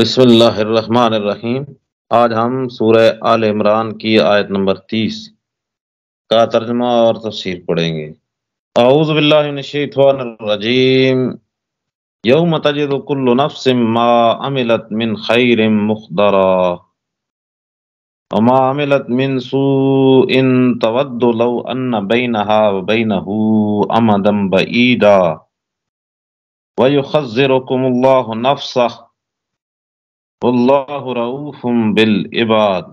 बसमीम आज हम सूर्य आल इमरान की आयत नंबर तीस का तर्जमा और तफसर पढ़ेंगे यौम मिन खैर मिन अमदम बईदा बिलबाद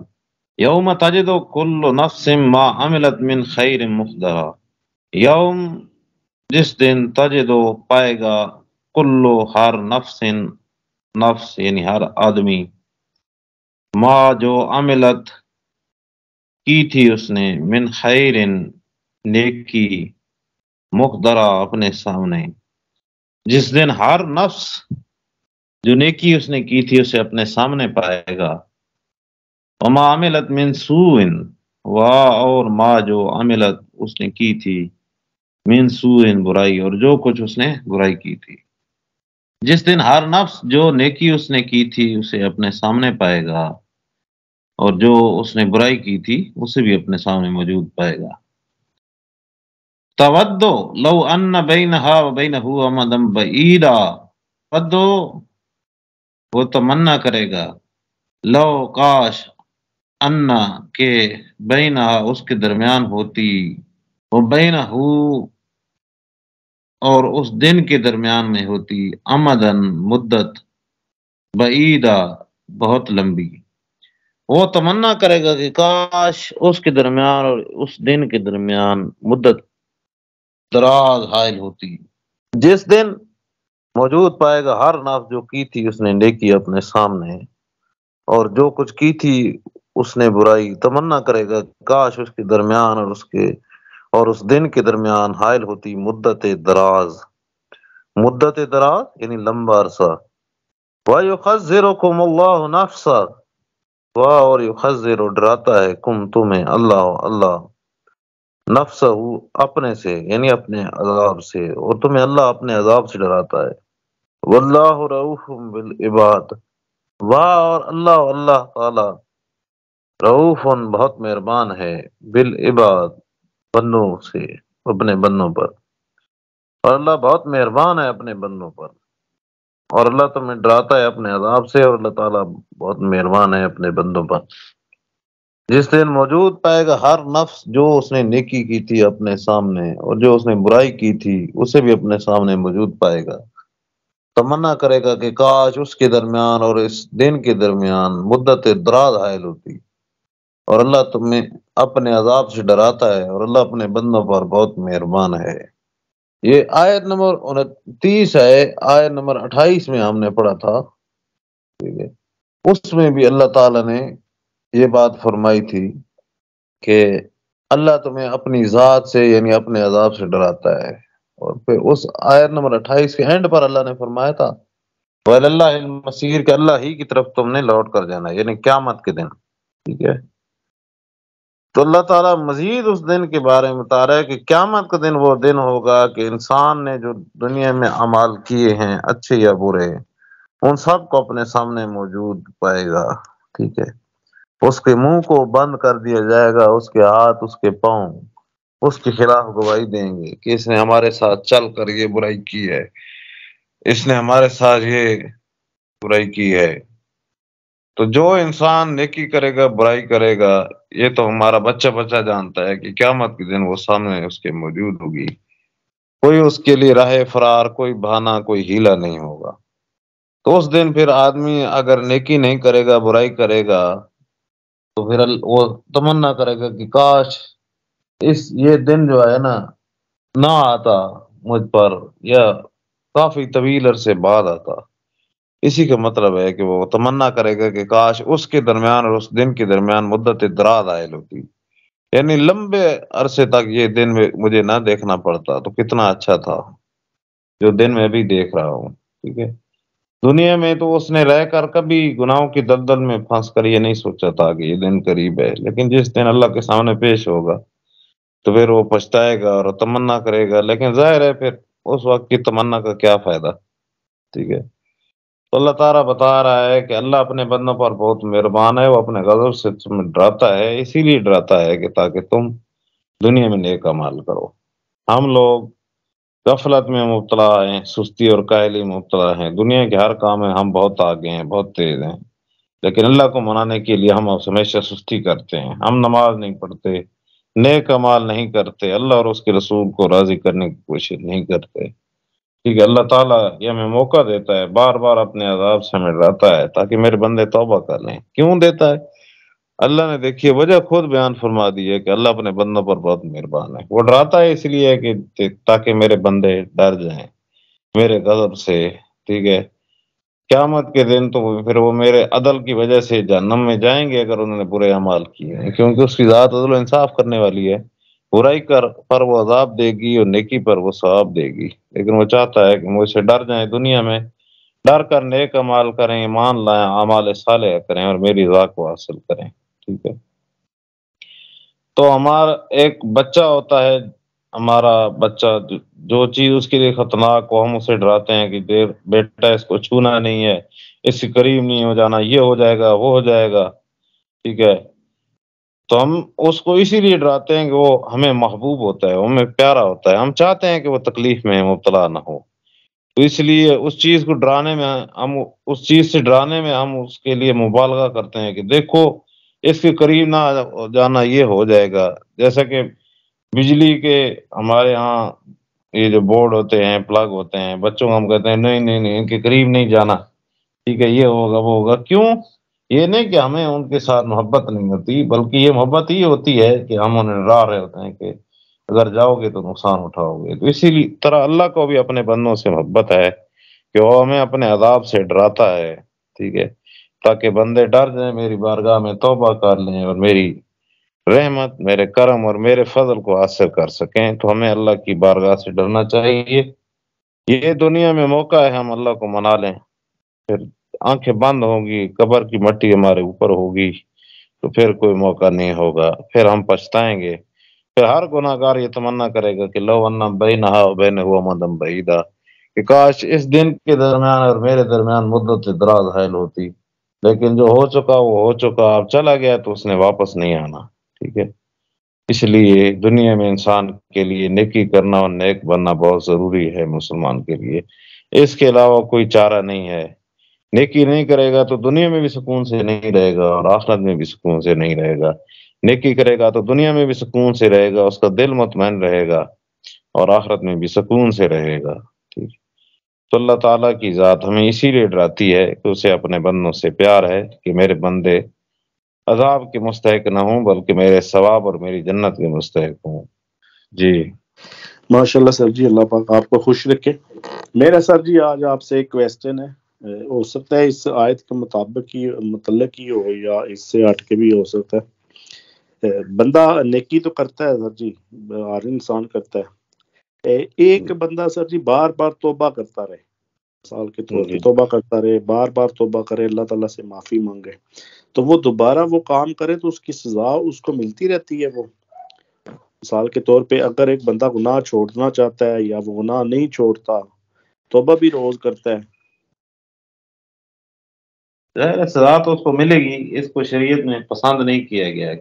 यौम तजद कुल्ल नफसिम अमिलत मिन खैर मुखदरा यौम जिस दिन तजदो पाएगा कुल्लो हर नफसिन नफ्स यानी हर आदमी माँ जो अमिलत की थी उसने मिन खैर की मुखदरा अपने सामने जिस दिन हर नफ्स जो नेकी उसने की थी उसे अपने सामने पाएगा माँ अमिलत मिन सुन वाह और माँ जो अमिलत उसने की थी मिन सुन बुराई और जो कुछ उसने बुराई की थी जिस दिन हर नफ्स जो नेकी उसने की थी उसे अपने सामने पाएगा और जो उसने बुराई की थी उसे भी अपने सामने मौजूद पाएगा तवद्दो लव अन्न बैन हा बैन हुआ अमदम बईदा तवद्दो वो तमन्ना तो करेगा लो काश अन्ना के बैना उसके दरमियान होती वो बैना हो और उस दिन के दरमियान में होती अमदन मुद्दत बईदा बहुत लंबी वो तमन्ना करेगा कि काश उसके दरमियान और उस दिन के दरमियान मुद्दत दराज हायल होती जिस दिन मौजूद पाएगा हर नफ्स जो की थी उसने नेकी अपने सामने और जो कुछ की थी उसने बुराई तमन्ना करेगा काश उसके दरमियान और उसके और उस दिन के दरमियान हायल होती मुद्दत दराज मुद्दत दराज यानी लंबा अरसा वाहसा वाह और युखजर डराता है कुम तुम्हें अल्लाह अल्लाह नफ्स अपने से यानी अपने अजाब से और तुम्हें अल्लाह अपने अजाब से डराता है वल्लाह बिल इबाद वाह और अल्लाह अल्लाह ताला रऊफ़ुन बहुत मेहरबान है बिल इबाद बन्नों से अपने बन्नों पर और अल्लाह बहुत मेहरबान है अपने बन्नों पर और अल्लाह तो मैं डराता है अपने अजाब से और अल्लाह ताला बहुत मेहरबान है अपने बंदों पर जिस दिन मौजूद पाएगा हर नफ्स जो उसने नेकी की थी अपने सामने और जो उसने बुराई की थी उसे भी अपने सामने मौजूद पाएगा तमन्ना करेगा कि काश उसके दरमियान और इस दिन के दरमियान मुद्दत दराज हायल होती और अल्लाह तुम्हें अपने अजाब से डराता है और अल्लाह अपने बंदों पर बहुत मेहरबान है ये आयत नंबर उनतीस है आयत नंबर अट्ठाईस में हमने पढ़ा था ठीक है उसमें भी अल्लाह ताला ने ये बात फरमाई थी कि अल्लाह तुम्हें अपनी ज़ात से यानी अपने अजाब से डराता है और फिर उस आयर नंबर अट्ठाईस के एंड पर अल्लाह ने फरमाया था वह मसीर के अल्लाह ही की तरफ तुमने लौट कर जाना यानी क्यामत के दिन ठीक है तो अल्लाह ताला मजीद उस दिन के बारे में बता रहा है कि क्यामत का दिन वो दिन होगा कि इंसान ने जो दुनिया में अमाल किए हैं अच्छे या बुरे उन सब को अपने सामने मौजूद पाएगा ठीक है उसके मुंह को बंद कर दिया जाएगा उसके हाथ उसके पाँव उसके खिलाफ गवाही देंगे कि इसने हमारे साथ चल कर ये बुराई की है इसने हमारे साथ ये बुराई की है तो जो इंसान नेकी करेगा बुराई करेगा ये तो हमारा बच्चा बच्चा जानता है कि क्या मत के दिन वो सामने उसके मौजूद होगी कोई उसके लिए राह फरार कोई बहाना कोई हीला नहीं होगा तो उस दिन फिर आदमी अगर नेकी नहीं करेगा बुराई करेगा तो फिर वो तमन्ना करेगा कि काश इस ये दिन जो है ना ना आता मुझ पर या काफी तवील अरसे बाद आता इसी का मतलब है कि वो तमन्ना करेगा कि काश उसके दरमियान और उस दिन के दरमियान मुद्दत दराद आयल होती यानी लंबे अरसे तक ये दिन में मुझे ना देखना पड़ता तो कितना अच्छा था जो दिन में भी देख रहा हूँ ठीक है दुनिया में तो उसने रहकर कभी गुनाहों की दलदल में फंस कर ये नहीं सोचा था कि ये दिन करीब है लेकिन जिस दिन अल्लाह के सामने पेश होगा तो फिर वो पछताएगा और तमन्ना करेगा लेकिन जाहिर है फिर उस वक्त की तमन्ना का क्या फ़ायदा ठीक है तो अल्लाह तारा बता रहा है कि अल्लाह अपने बंदों पर बहुत मेहरबान है वो अपने गजब से तुम्हें डराता है इसीलिए डराता है कि ताकि तुम दुनिया में नेक अमाल करो हम लोग गफलत में मुबतला हैं सुस्ती और काहली में मुबतला हैं दुनिया के हर काम में हम बहुत आगे हैं बहुत तेज़ हैं लेकिन अल्लाह को मनाने के लिए हम हमेशा सुस्ती करते हैं हम नमाज नहीं पढ़ते नेक अमाल नहीं करते अल्लाह और उसके रसूल को राजी करने की कोशिश नहीं करते ठीक है अल्लाह ताला ये हमें मौका देता है बार बार अपने अजाब से हमें डराता है ताकि मेरे बंदे तोबा कर लें क्यों देता है अल्लाह ने देखिए वजह खुद बयान फरमा दी है कि अल्लाह अपने बंदों पर बहुत मेहरबान है वो डराता है इसलिए कि ताकि मेरे बंदे डर जाए मेरे गजब से ठीक है क्यामत के दिन तो फिर वो मेरे अदल की वजह से जन्म में जाएंगे अगर उन्होंने बुरे अमाल किए क्योंकि उसकी ज़ात अदल इंसाफ करने वाली है बुराई कर पर वो अजाब देगी और नेकी पर वो सवाब देगी लेकिन वो चाहता है कि मुझसे डर जाए दुनिया में डर कर नेक अमाल करें ईमान लाएं अमाल साल करें और मेरी रजा को हासिल करें ठीक है तो हमारा एक बच्चा होता है हमारा बच्चा जो चीज उसके लिए खतरनाक हो हम उसे डराते हैं कि देर बेटा इसको छूना नहीं है इसके करीब नहीं हो जाना ये हो जाएगा वो हो जाएगा ठीक है तो हम उसको इसीलिए डराते हैं कि वो हमें महबूब होता है हमें प्यारा होता है हम चाहते हैं कि वो तकलीफ में मुबतला ना हो तो इसलिए उस चीज को डराने में हम उस चीज से डराने में हम उसके लिए मुबालगा करते हैं कि देखो इसके करीब ना जाना ये हो जाएगा जैसा कि बिजली के हमारे यहाँ ये जो बोर्ड होते हैं प्लग होते हैं बच्चों को हम कहते हैं नहीं नहीं नहीं इनके करीब नहीं जाना ठीक है ये होगा वो होगा क्यों ये नहीं कि हमें उनके साथ मोहब्बत नहीं होती बल्कि ये मोहब्बत ही होती है कि हम उन्हें डरा रहे होते हैं कि अगर जाओगे तो नुकसान उठाओगे तो इसी तरह अल्लाह को भी अपने बंदों से मोहब्बत है कि वो हमें अपने अदाब से डराता है ठीक है ताकि बंदे डर जाए मेरी बारगाह में तोबा कर लें और मेरी रहमत मेरे करम और मेरे फजल को हासिल कर सकें तो हमें अल्लाह की बारगाह से डरना चाहिए ये दुनिया में मौका है हम अल्लाह को मना लें फिर आंखें बंद होंगी कबर की मट्टी हमारे ऊपर होगी तो फिर कोई मौका नहीं होगा फिर हम पछताएंगे फिर हर गुनागार ये तमन्ना करेगा कि लो अन्ना बई नहा बहन हुआ मदम बहीदा कि काश इस दिन के दरमियान और मेरे दरमियान मुद्दत दराज हायल होती लेकिन जो हो चुका वो हो चुका अब चला गया तो उसने वापस नहीं आना ठीक है इसलिए दुनिया में इंसान के लिए नेकी करना और नेक बनना बहुत जरूरी है मुसलमान के लिए इसके अलावा कोई चारा नहीं है नेकी नहीं करेगा तो दुनिया में भी सुकून से नहीं रहेगा और आखिरत में भी सुकून से नहीं रहेगा नेकी करेगा तो दुनिया में भी सुकून से रहेगा उसका दिल मुतमैन रहेगा और आखिरत में भी सुकून से रहेगा ठीक तो अल्लाह ताला की ज़ात हमें इसीलिए डराती है कि उसे अपने बंदों से प्यार है कि मेरे बंदे अजाब के मुस्तक ना हूँ बल्कि मेरे सवाब और मेरी जन्नत के मुस्तक हूँ जी माशाल्लाह सर जी अल्लाह पाक आपको खुश रखे मेरा सर जी आज आपसे एक क्वेश्चन है हो सकता है इस आयत के मुताबिक ही मतलब ही हो या इससे हट के भी हो सकता है बंदा नेकी तो करता है सर जी हर इंसान करता है एक बंदा सर जी बार बार तोबा करता रहे साल के तौर पर तोबा करता रहे बार बार तोबा करे अल्लाह ताला से माफ़ी मांगे तो वो दोबारा वो काम करे तो उसकी सजा उसको मिलती रहती है वो मिसाल के तौर पे अगर एक बंदा गुनाह छोड़ना चाहता है या वो गुनाह नहीं छोड़ता तोबा भी रोज करता है सजा तो उसको मिलेगी इसको शरीयत में पसंद नहीं किया गया है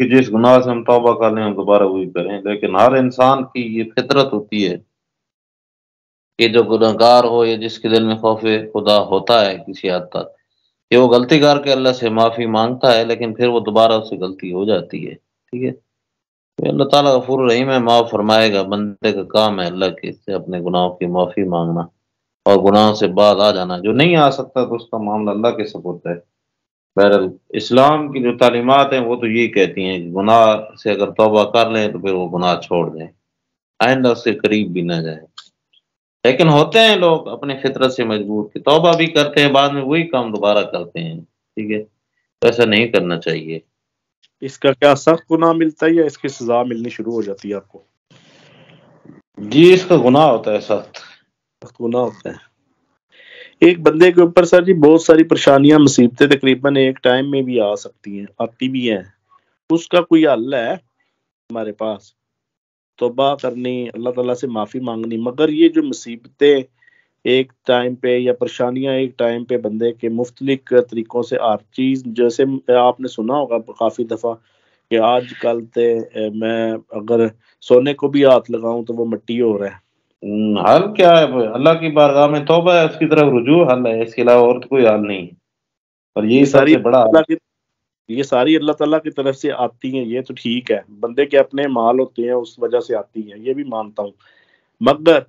कि जिस गुनाह से हम तोबा कर लें हम दोबारा वही करें लेकिन हर इंसान की ये फितरत होती है कि जो गुनागार हो या जिसके दिल में खौफ खुदा होता है किसी हद तक कि वो गलती करके अल्लाह से माफ़ी मांगता है लेकिन फिर वो दोबारा उससे गलती हो जाती है ठीक है तो अल्लाह ताला गफूर रहीम है माफ़ फरमाएगा बंदे का काम है अल्लाह के से अपने गुनाहों की माफ़ी मांगना और गुनाहों से बाद आ जाना जो नहीं आ सकता तो उसका मामला अल्लाह के सपोर्ट है बहरल इस्लाम की जो तालीमत हैं वो तो यही कहती हैं कि गुनाह से अगर तोबा कर लें तो फिर वो गुनाह छोड़ दें आइंदा उसके करीब भी ना जाए लेकिन होते हैं लोग अपने फितरत से मजबूर कि तोबा भी करते हैं बाद में वही काम दोबारा करते हैं ठीक है तो ऐसा नहीं करना चाहिए इसका क्या सख्त गुना मिलता है या इसकी सजा मिलनी शुरू हो जाती है आपको जी इसका गुना होता है सख्त सख्त गुना होता है एक बंदे के ऊपर सर जी बहुत सारी परेशानियां मुसीबतें तकरीबन एक टाइम में भी आ सकती हैं आती भी हैं उसका कोई हल है हमारे पास तोबा करनी अल्लाह तला से माफ़ी मांगनी मगर ये जो मुसीबतें एक टाइम पे या परेशानियां एक टाइम पे बंदे के मुख्तलिक तरीक़ों से हर चीज़ जैसे आपने सुना होगा काफ़ी दफ़ा कि आज कल तो मैं अगर सोने को भी हाथ लगाऊं तो वो मिट्टी हो रहा है हम्म, हल क्या है अल्लाह की बारगाह में तोबा है उसकी तरफ रुजू हल है इसके अलावा और कोई हल नहीं है और यही सारी बड़ा ये सारी अल्लाह ताला की तरफ से आती हैं ये तो ठीक है बंदे के अपने माल होते हैं उस वजह से आती हैं ये भी मानता हूँ मगर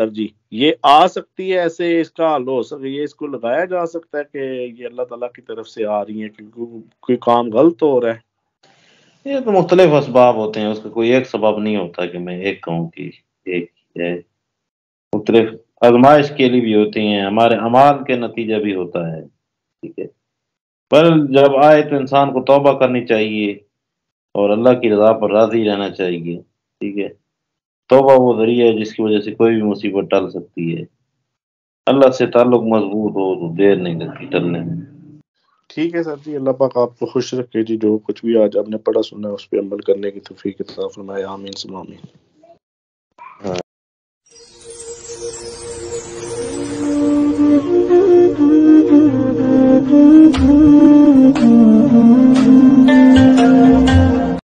सर जी ये आ सकती है ऐसे इसका हल हो सके ये इसको लगाया जा सकता है कि ये अल्लाह ताला की तरफ से आ रही है क्योंकि कोई काम गलत हो रहा है ये तो मुख्तलिफ इसबाब होते हैं उसका कोई एक सबब नहीं होता कि मैं एक कहूँ कि एक है मुख्तलिफ आजमाइश के लिए भी होती हैं हमारे अमाल के नतीजा भी होता है ठीक है पर जब आए तो इंसान को तौबा करनी चाहिए और अल्लाह की रजा पर राजी रहना चाहिए ठीक है तोबा वो जरिया है जिसकी वजह से कोई भी मुसीबत टल सकती है अल्लाह से ताल्लुक मजबूत हो तो देर नहीं लगती टलने में ठीक है सर जी अल्लाह पाक आपको खुश रखे जी जो कुछ भी आज आपने पढ़ा सुना उस पर अमल करने की तफी किताब फरमाया आमीन आमीन